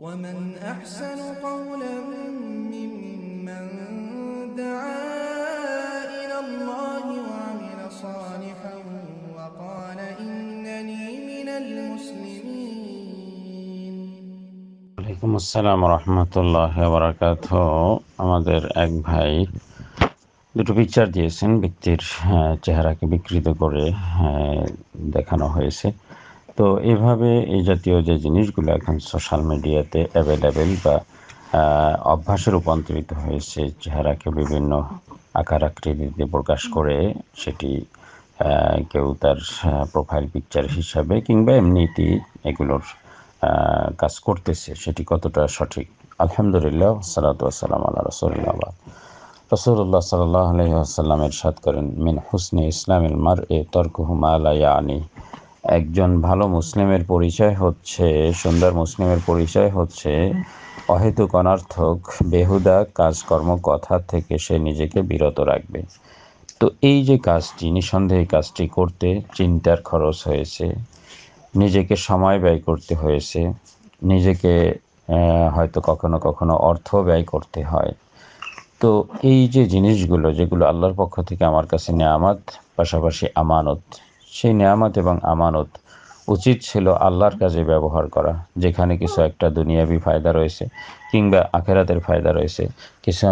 ومن أحسن قولا ممن دعا إلى الله وعمل صالحا وقال إنني من المسلمين عليكم السلام ورحمة الله وبركاته আমাদের এক ভাই দুটো পিকচার দিয়েছেন ব্যক্তির চেহারাকে বিকৃত করে দেখানো হয়েছে তো এভাবে এই জাতীয় যে জিনিসগুলো এখন সোশ্যাল মিডিয়াতে অ্যাভেলেবেল বা অভ্যাসে রূপান্তরিত হয়েছে চেহারাকে বিভিন্ন আকার আকৃতিতে প্রকাশ করে সেটি কেউ তার প্রোফাইল পিকচার হিসাবে কিংবা এমনিতি এগুলোর কাজ করতেছে সেটি কতটা সঠিক আলহামদুলিল্লাহ সালাত আসসালাম আল্লাহ রসুল্লাহ রসুল্লাহ সাল্লাহ আলহি আসাল্লাম করেন মিন হুসনে ইসলামের মার এ তর্কহুমা আলা আনি একজন ভালো মুসলিমের পরিচয় হচ্ছে সুন্দর মুসলিমের পরিচয় হচ্ছে অহেতুক অনার্থক বেহুদা কাজকর্ম কথা থেকে সে নিজেকে বিরত রাখবে তো এই যে কাজটি নিঃসন্দেহে কাজটি করতে চিন্তার খরচ হয়েছে নিজেকে সময় ব্যয় করতে হয়েছে নিজেকে হয়তো কখনো কখনো অর্থ ব্যয় করতে হয় তো এই যে জিনিসগুলো যেগুলো আল্লাহর পক্ষ থেকে আমার কাছে নেয়ামাত পাশাপাশি আমানত সেই নেয়ামত এবং আমানত উচিত ছিল আল্লাহর কাজে ব্যবহার করা যেখানে কিছু একটা দুনিয়াবি ফায়দা রয়েছে কিংবা আখেরাতের ফায়দা রয়েছে কিছু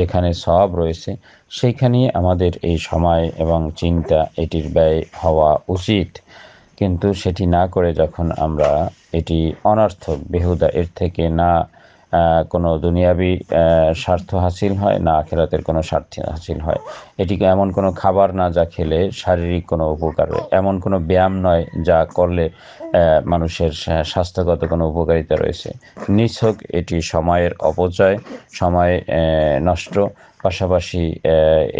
যেখানে সব রয়েছে সেইখানেই আমাদের এই সময় এবং চিন্তা এটির ব্যয় হওয়া উচিত কিন্তু সেটি না করে যখন আমরা এটি অনর্থক বেহুদা এর থেকে না কোনো দুনিয়াবি স্বার্থ হাসিল হয় না আখেরাতের কোনো স্বার্থ হাসিল হয় এটিকে এমন কোনো খাবার না যা খেলে শারীরিক কোনো উপকার এমন কোনো ব্যায়াম নয় যা করলে মানুষের স্বাস্থ্যগত কোনো উপকারিতা রয়েছে নিছক এটি সময়ের অপচয় সময় নষ্ট পাশাপাশি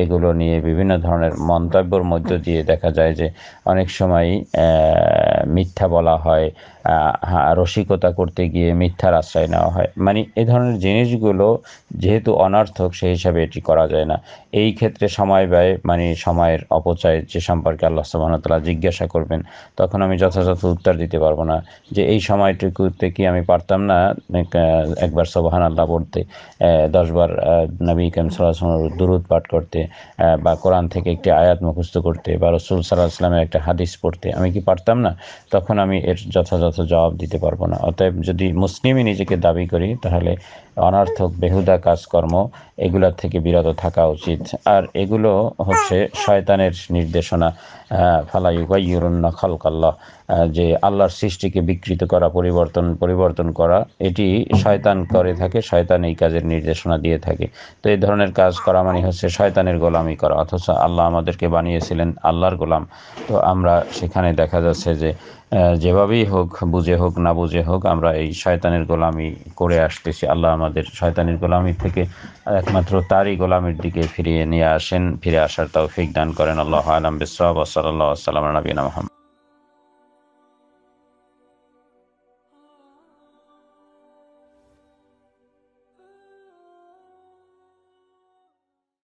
এগুলো নিয়ে বিভিন্ন ধরনের মন্তব্যর মধ্য দিয়ে দেখা যায় যে অনেক সময় মিথ্যা বলা হয় রসিকতা করতে গিয়ে মিথ্যার আশ্রয় নেওয়া হয় মানে এ ধরনের জিনিসগুলো যেহেতু অনার্থক সেই হিসাবে এটি করা যায় না এই ক্ষেত্রে সময় ব্যয় মানে সময়ের অপচয় যে সম্পর্কে আল্লাহ সুবাহতালা জিজ্ঞাসা করবেন তখন আমি যথাযথ উত্তর দিতে পারবো না যে এই সময়টুকুতে কি আমি পারতাম না একবার সোবাহান আল্লাহ পড়তে দশবার নবী কেমসল সাল্লাহামের দুরুদ পাঠ করতে বা কোরআন থেকে একটি আয়াত মুখস্থ করতে বা রসুল সাল্লাহ আসলামের একটা হাদিস পড়তে আমি কি পারতাম না তখন আমি এর যথাযথ জবাব দিতে পারবো না অতএব যদি মুসলিমই নিজেকে দাবি করি তাহলে অনার্থক বেহুদা কাজকর্ম এগুলার থেকে বিরত থাকা উচিত আর এগুলো হচ্ছে শয়তানের নির্দেশনা ফালা ইউরুন্না খালকাল্লাহ যে আল্লাহর সৃষ্টিকে বিকৃত করা পরিবর্তন পরিবর্তন করা এটি শয়তান করে থাকে শয়তান এই কাজের নির্দেশনা দিয়ে থাকে তো এই ধরনের কাজ করা মানে হচ্ছে শয়তানের গোলামি করা অথচ আল্লাহ আমাদেরকে বানিয়েছিলেন আল্লাহর গোলাম তো আমরা সেখানে দেখা যাচ্ছে যে যেভাবেই হোক বুঝে হোক না বুঝে হোক আমরা এই শয়তানের গোলামি করে আসতেছি আল্লাহ আমাদের শয়তানের গোলামি থেকে একমাত্র তারই গোলামির দিকে ফিরিয়ে নিয়ে আসেন ফিরে আসার তাও ফিক দান করেন আল্লাহ আলম বিসব সাল্লাহ সাল্লাম নবীন